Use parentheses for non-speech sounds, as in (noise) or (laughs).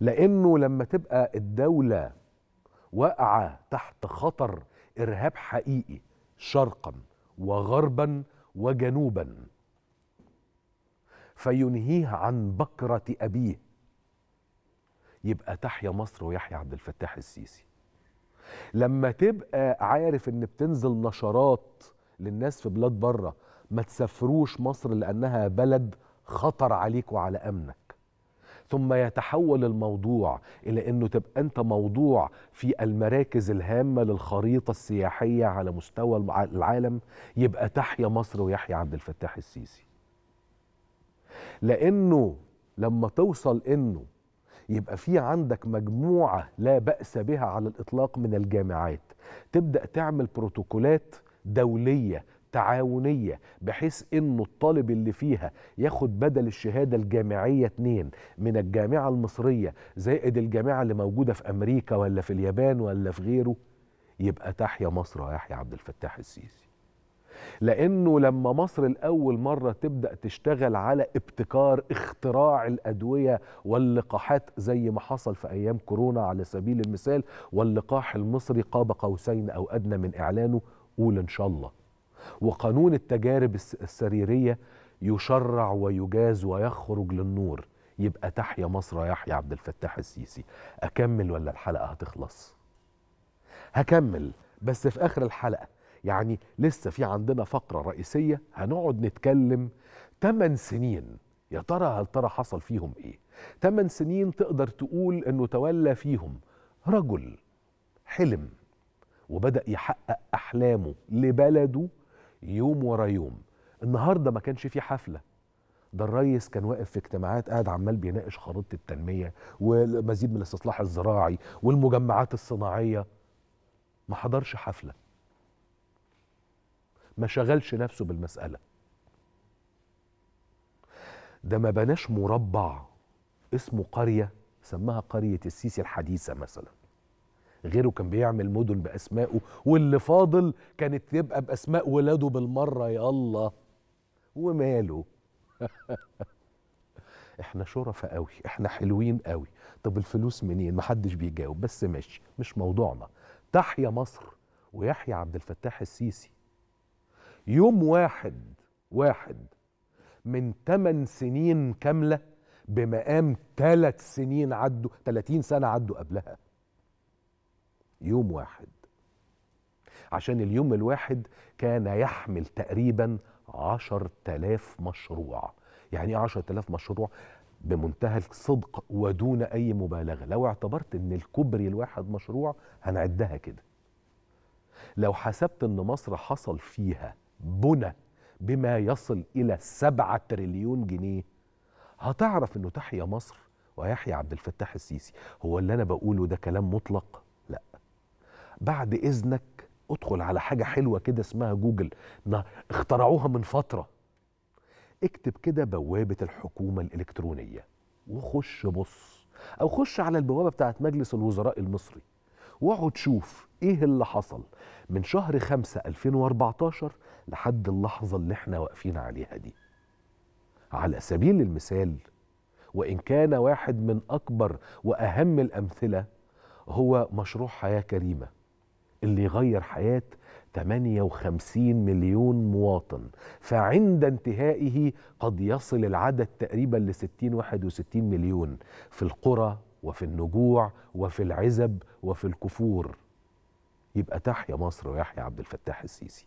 لانه لما تبقى الدوله واقعه تحت خطر ارهاب حقيقي شرقا وغربا وجنوبا فينهيها عن بكره ابيه يبقى تحيا مصر ويحيى عبد الفتاح السيسي لما تبقى عارف ان بتنزل نشرات للناس في بلاد بره ما تسافروش مصر لانها بلد خطر عليك وعلى امنك ثم يتحول الموضوع إلى أنه تبقى أنت موضوع في المراكز الهامة للخريطة السياحية على مستوى العالم يبقى تحيا مصر ويحيا عبد الفتاح السيسي لأنه لما توصل أنه يبقى في عندك مجموعة لا بأس بها على الإطلاق من الجامعات تبدأ تعمل بروتوكولات دولية تعاونية بحيث انه الطالب اللي فيها ياخد بدل الشهادة الجامعية اتنين من الجامعة المصرية زائد الجامعة اللي موجودة في امريكا ولا في اليابان ولا في غيره يبقى تحيا مصر ويحيا يحيى عبد الفتاح السيسي لانه لما مصر الاول مره تبدا تشتغل على ابتكار اختراع الادويه واللقاحات زي ما حصل في ايام كورونا على سبيل المثال واللقاح المصري قاب قوسين او ادنى من اعلانه قول ان شاء الله وقانون التجارب السريرية يشرع ويجاز ويخرج للنور يبقى تحيا مصر يحيى عبد الفتاح السيسي أكمل ولا الحلقة هتخلص هكمل بس في آخر الحلقة يعني لسه في عندنا فقرة رئيسية هنقعد نتكلم 8 سنين يا ترى هل ترى حصل فيهم ايه 8 سنين تقدر تقول انه تولى فيهم رجل حلم وبدأ يحقق أحلامه لبلده يوم ورا يوم النهارده ما كانش في حفله ده الريس كان واقف في اجتماعات قاعد عمال بيناقش خريطه التنميه ومزيد من الاستصلاح الزراعي والمجمعات الصناعيه ما حضرش حفله ما شغلش نفسه بالمساله ده ما بناش مربع اسمه قريه سماها قريه السيسي الحديثه مثلا غيره كان بيعمل مدن باسمائه واللي فاضل كانت تبقى باسماء ولاده بالمره يا الله وماله (laughs) احنا شرفاء قوي احنا حلوين قوي طب الفلوس منين محدش بيجاوب بس ماشي مش موضوعنا تحيا مصر ويحيى عبد الفتاح السيسي يوم واحد واحد من 8 سنين كامله بمقام 3 سنين عدوا 30 سنه عدوا قبلها يوم واحد عشان اليوم الواحد كان يحمل تقريبا عشر تلاف مشروع يعني ايه عشر تلاف مشروع بمنتهى الصدق ودون اي مبالغه لو اعتبرت ان الكوبري الواحد مشروع هنعدها كده لو حسبت ان مصر حصل فيها بنى بما يصل الى سبعة تريليون جنيه هتعرف انه تحيا مصر ويحيى عبد الفتاح السيسي هو اللي انا بقوله ده كلام مطلق بعد اذنك ادخل على حاجه حلوه كده اسمها جوجل اخترعوها من فتره اكتب كده بوابه الحكومه الالكترونيه وخش بص او خش على البوابه بتاعه مجلس الوزراء المصري واقعد شوف ايه اللي حصل من شهر 5 2014 لحد اللحظه اللي احنا واقفين عليها دي على سبيل المثال وان كان واحد من اكبر واهم الامثله هو مشروع حياه كريمه اللي يغير حياه 58 مليون مواطن فعند انتهائه قد يصل العدد تقريبا ل 60 61 مليون في القرى وفي النجوع وفي العزب وفي الكفور يبقى تحيا مصر ويحيا عبد الفتاح السيسي